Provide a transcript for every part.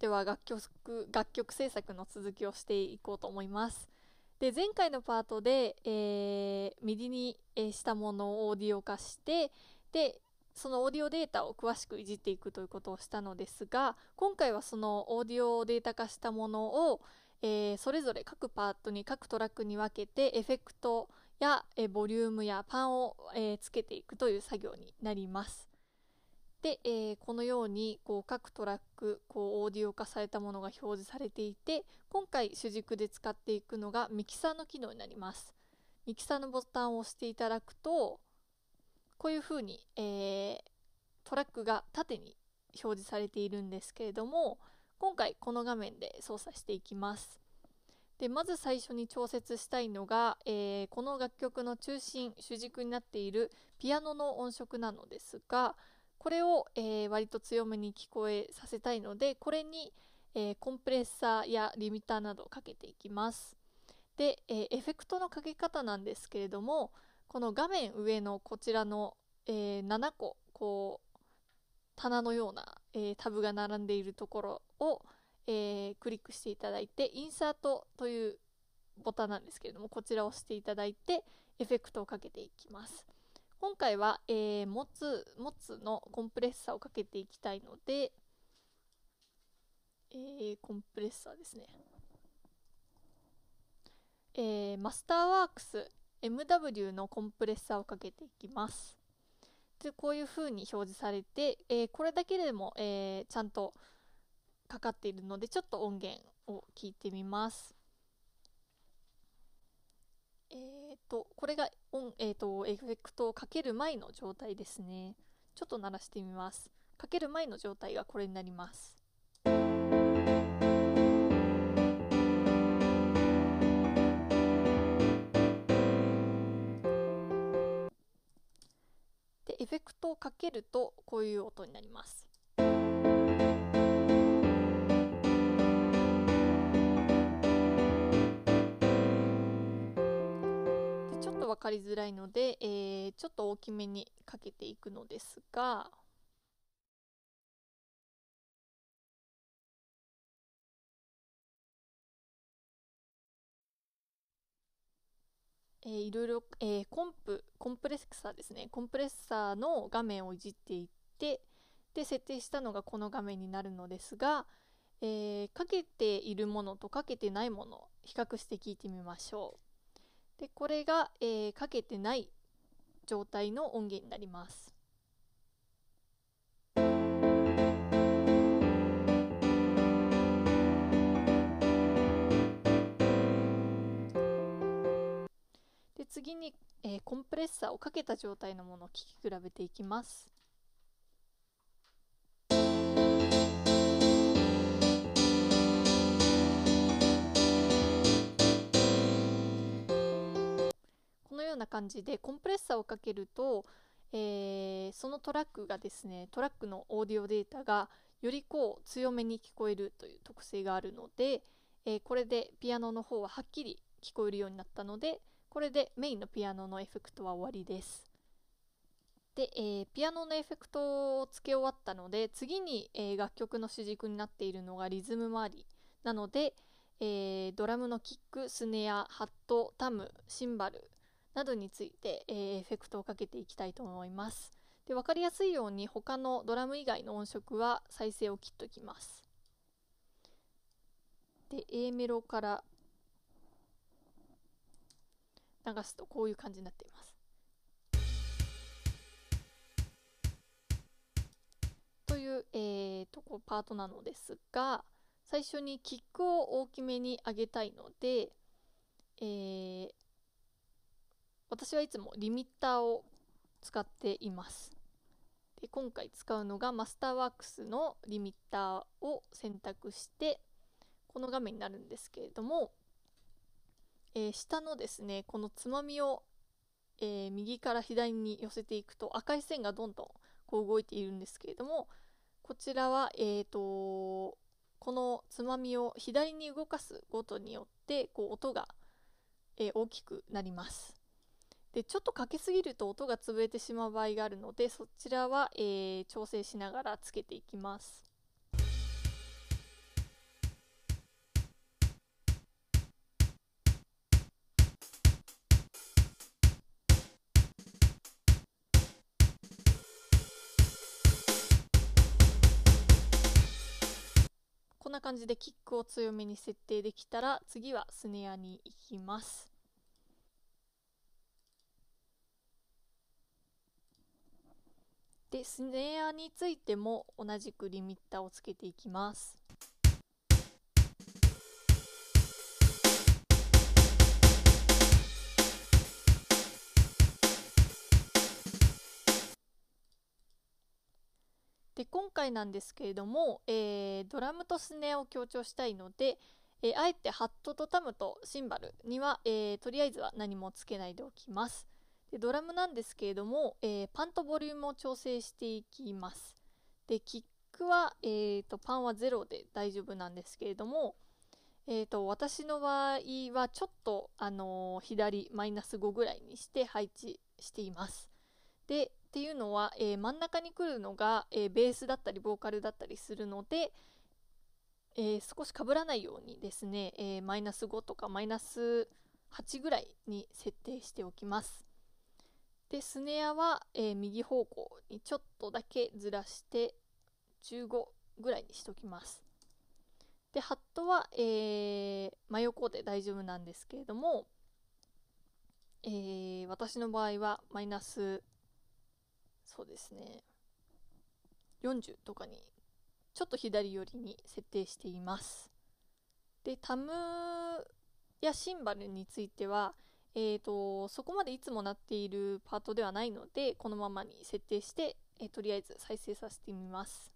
では楽曲楽曲制作の続きをしていこうと思います。で前回のパートで、えー、右にしたものをオーディオ化してでそのオーディオデータを詳しくいじっていくということをしたのですが今回はそのオーディオデータ化したものを、えー、それぞれ各パートに各トラックに分けてエフェクトや、えボリュームやパンを、えー、つけていくという作業になります。で、えー、このようにこう各トラックこうオーディオ化されたものが表示されていて今回主軸で使っていくのがミキサーの機能になりますミキサーのボタンを押していただくとこういうふうに、えー、トラックが縦に表示されているんですけれども今回この画面で操作していきますでまず最初に調節したいのが、えー、この楽曲の中心主軸になっているピアノの音色なのですがこれを、えー、割と強めに聞こえさせたいのでこれに、えー、コンプレッサーやリミッターなどをかけていきます。で、えー、エフェクトのかけ方なんですけれどもこの画面上のこちらの、え7個こう棚のような、えタブが並んでいるところを、えクリックしていただいてインサートというボタンなんですけれどもこちらを押していただいてエフェクトをかけていきます。今回は、えー、持つ、持つのコンプレッサーをかけていきたいので、えー、コンプレッサーですね。えー、マスターワークス MW のコンプレッサーをかけていきます。で、こういうふうに表示されて、えー、これだけでも、えー、ちゃんとかかっているので、ちょっと音源を聞いてみます。と、これがオン、えっ、ー、と、エフェクトをかける前の状態ですね。ちょっと鳴らしてみます。かける前の状態がこれになります。で、エフェクトをかけると、こういう音になります。と分かりづらいので、えー、ちょっと大きめにかけていくのですが、えー、いろいろ、えー、コンプ、コンプレッサーですね。コンプレッサーの画面をいじっていって、で、設定したのがこの画面になるのですが、えー、かけているものとかけてないもの、比較して聞いてみましょう。でこれが、えー、かけてない状態の音源になります。で次に、えー、コンプレッサーをかけた状態のものを聴き比べていきます。うな感じでコンプレッサーをかけると、えー、そのトラックがですねトラックのオーディオデータがよりこう強めに聞こえるという特性があるので、えー、これでピアノの方ははっきり聞こえるようになったのでこれでメインのピアノのエフェクトは終わりです。で、えー、ピアノのエフェクトを付け終わったので次に、えー、楽曲の主軸になっているのがリズム周りなので、えー、ドラムのキックスネアハットタムシンバルなどについて、えー、エフェクトをかけていきたいと思います。で分かりやすいように他のドラム以外の音色は再生を切っときます。で A メロから流すとこういう感じになっています。という、えーと、とパートなのですが最初にキックを大きめに上げたいので、えー、私はいつもリミッターを使っています。で今回使うのがマスターワークスのリミッターを選択してこの画面になるんですけれども、えー、下のですねこのつまみを、えー、右から左に寄せていくと赤い線がどんどんこう動いているんですけれどもこちらは、えーと、このつまみを左に動かすごとによってこう音が、えー、大きくなります。でちょっとかけすぎると音が潰れてしまう場合があるのでそちらは、えー、調整しながらつけていきます。こんな感じでキックを強めに設定できたら次はスネアに行きます。でスネアについても同じくリミッターをつけていきます。で今回なんですけれども、えー、ドラムとスネアを強調したいので、えー、あえてハットとタムとシンバルには、えー、とりあえずは何もつけないでおきます。でドラムなんですけれども、えー、パンとボリュームを調整していきます。でキックは、えーと、パンは0で大丈夫なんですけれども、えーと、私の場合はちょっと、あのー、左マイナス5ぐらいにして配置しています。でっていうのは、えー、真ん中に来るのが、えー、ベースだったりボーカルだったりするので、えー、少しかぶらないようにですね、えマイナス5とかマイナス8ぐらいに設定しておきます。で、スネアは、えー、右方向にちょっとだけずらして、15ぐらいにしときます。で、ハットは、えー、真横で大丈夫なんですけれども、えー、私の場合はマイナス、そうですね、40とかに、ちょっと左寄りに設定しています。で、タムやシンバルについては、えーと、そこまでいつもなっているパートではないので、このままに設定して、えー、とりあえず再生させてみます。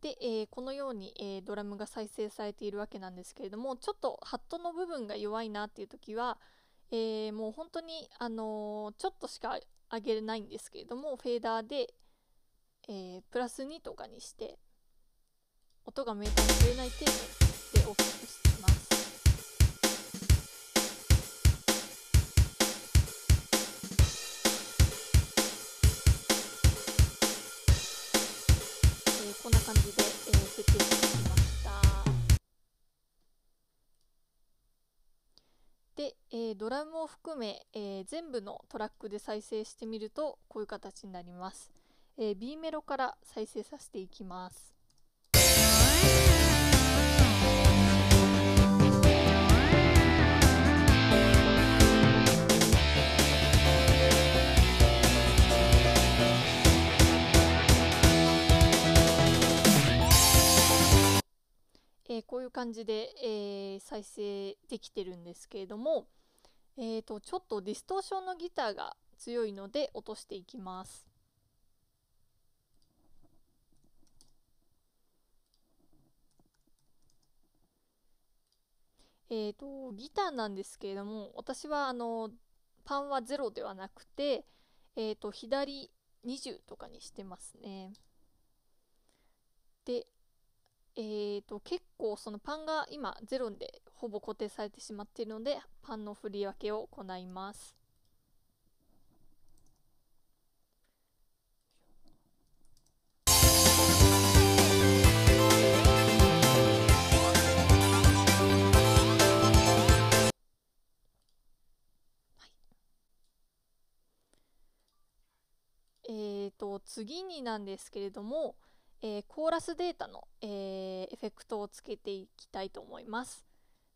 で、えー、このように、えー、ドラムが再生されているわけなんですけれどもちょっとハットの部分が弱いなっていう時は、えー、もう本当に、あのー、ちょっとしか上げれないんですけれどもフェーダーで、えー、プラス2とかにして音がメーターに触れない程度で大きくしてます。えこんな感じで、えー、設定してきましたで、えー、ドラムを含め、えー、全部のトラックで再生してみるとこういう形になります。えー、B メロから再生させていきます。えー、こういう感じで、えー、再生できてるんですけれども、えーと、とちょっとディストーションのギターが強いので落としていきます。えーと、ギターなんですけれども私はあのパンは0ではなくて、えーと、左20とかにしてますね。で、えーと、結構そのパンが今0でほぼ固定されてしまっているのでパンの振り分けを行います。次になんですけれども、えー、コーラスデータの、えー、エフェクトをつけていきたいと思います。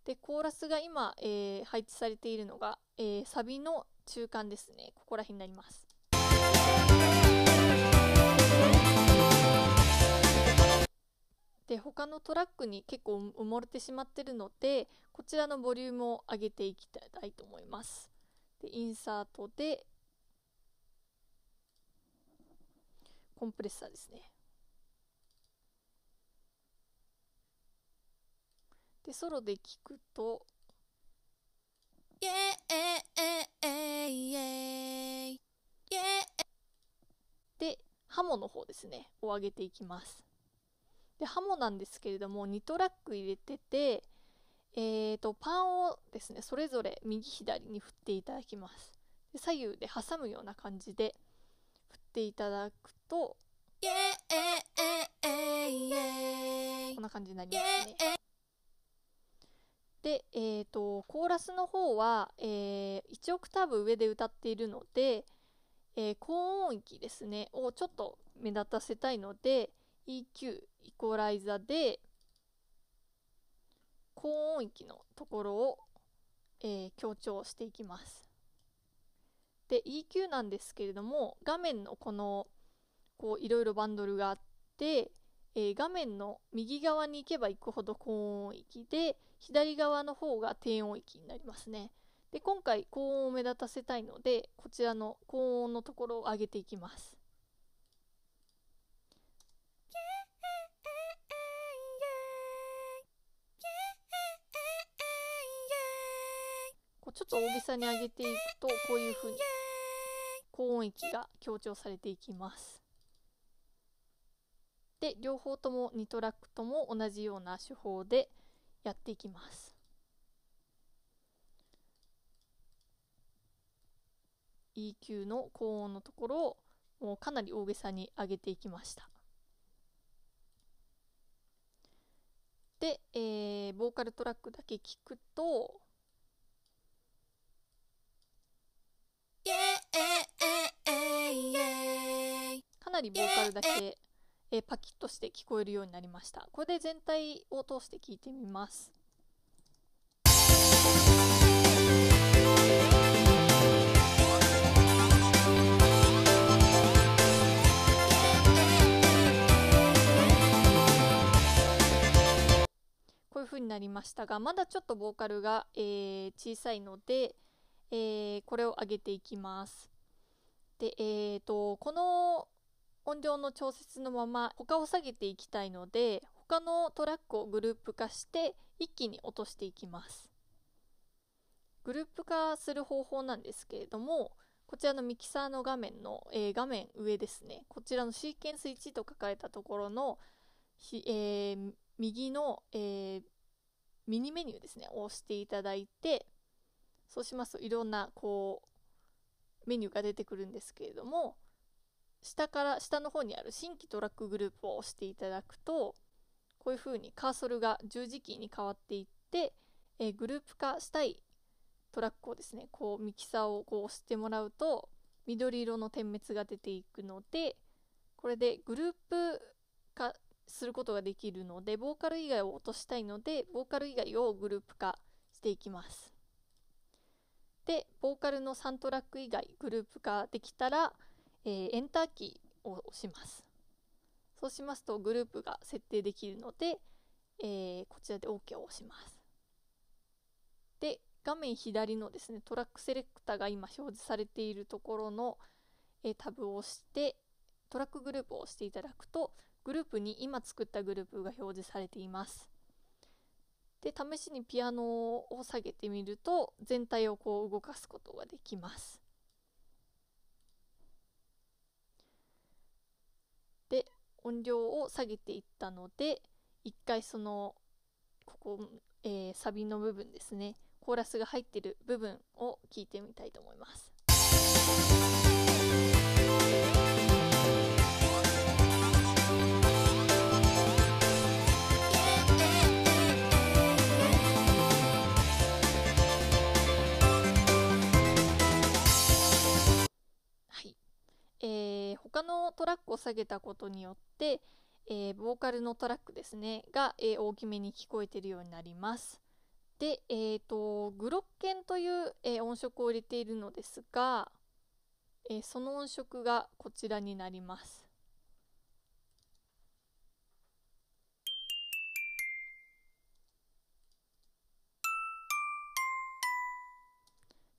でコーラスが今、えー、配置されているのが、えサビの中間ですねここら辺になります。で他のトラックに結構埋もれてしまってるのでこちらのボリュームを上げていきたいと思います。でインサートで、コンプレッサーですね。で、ソロで聞くと、で、ハモの方ですね、を上げていきます。で、ハモなんですけれども、2トラック入れてて、えーと、パンをですね、それぞれ右左に振っていただきます。で左右で挟むような感じで、ていただくと、こんな感じになりますね。で、えーと、コーラスの方は、えー、1オクターブ上で歌っているので、えー、高音域ですねをちょっと目立たせたいので EQ イコライザで高音域のところを、えー、強調していきます。で EQ なんですけれども画面のこのこういろいろバンドルがあって、えー、画面の右側に行けば行くほど高音域で左側の方が低音域になりますねで今回高音を目立たせたいのでこちらの高音のところを上げていきますちょっと大げさに上げていくとこういうふうに高音域が強調されていきます。で両方とも2トラックとも同じような手法でやっていきます。EQ の高音のところをもうかなり大げさに上げていきました。で、えー、ボーカルトラックだけ聞くと「Yeah! かなりボーカルだけえパキッとして聞こえるようになりましたこれで全体を通して聞いてみますこういう風になりましたがまだちょっとボーカルが、えー、小さいので、えー、これを上げていきます。で、えーと、この音量の調節のまま他を下げていきたいので、他のトラックをグループ化して一気に落としていきます。グループ化する方法なんですけれども、こちらのミキサーの画面の、えー、画面上ですね、こちらのシーケンス1と書かれたところの、えー、右の、えー、ミニメニューですね、を押していただいて、そうしますといろんなこうメニューが出てくるんですけれども下から下の方にある新規トラックグループを押していただくとこういうふうにカーソルが十字キーに変わっていって、えグループ化したいトラックをですねこうミキサーをこう押してもらうと緑色の点滅が出ていくのでこれでグループ化することができるのでボーカル以外を落としたいのでボーカル以外をグループ化していきます。でボーカルの3トラック以外グループ化できたら、えー、エンターキーを押しますそうしますとグループが設定できるので、えー、こちらで OK を押しますで画面左のですねトラックセレクターが今表示されているところの、えー、タブを押してトラックグループを押していただくとグループに今作ったグループが表示されていますで試しにピアノを下げてみると全体をこう動かすことができます。で音量を下げていったので一回そのここ、えー、サビの部分ですねコーラスが入ってる部分を聞いてみたいと思います。他のトラックを下げたことによって、えー、ボーカルのトラックですねが、えー、大きめに聞こえているようになります。で、えーと、とグロッケンという、えー、音色を入れているのですが、えー、その音色がこちらになります。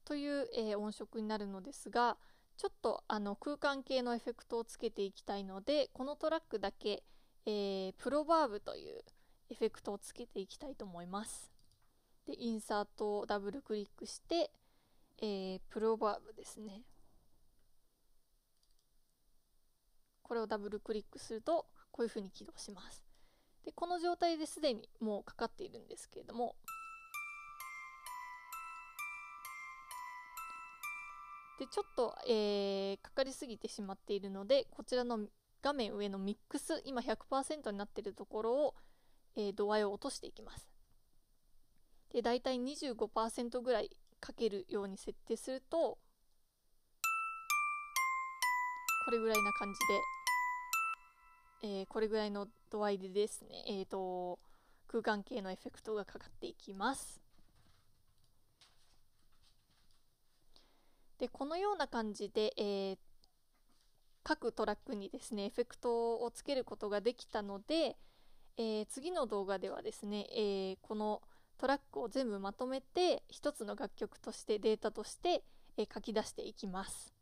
という、えー、音色になるのですが、ちょっとあの空間系のエフェクトをつけていきたいのでこのトラックだけ、えー、プロバーブというエフェクトをつけていきたいと思います。でインサートをダブルクリックして、えー、プロバーブですね。これをダブルクリックするとこういうふうに起動します。でこの状態ですでにもうかかっているんですけれどもでちょっと、えー、かかりすぎてしまっているのでこちらの画面上のミックス今100%になっているところを、えー、度合いを落としていきますで大体25%ぐらいかけるように設定するとこれぐらいな感じで、えー、これぐらいの度合いでですねえっ、ー、と空間系のエフェクトがかかっていきますでこのような感じで、えー、各トラックにですねエフェクトをつけることができたので、えー、次の動画ではですね、えー、このトラックを全部まとめて一つの楽曲としてデータとして、え書き出していきます。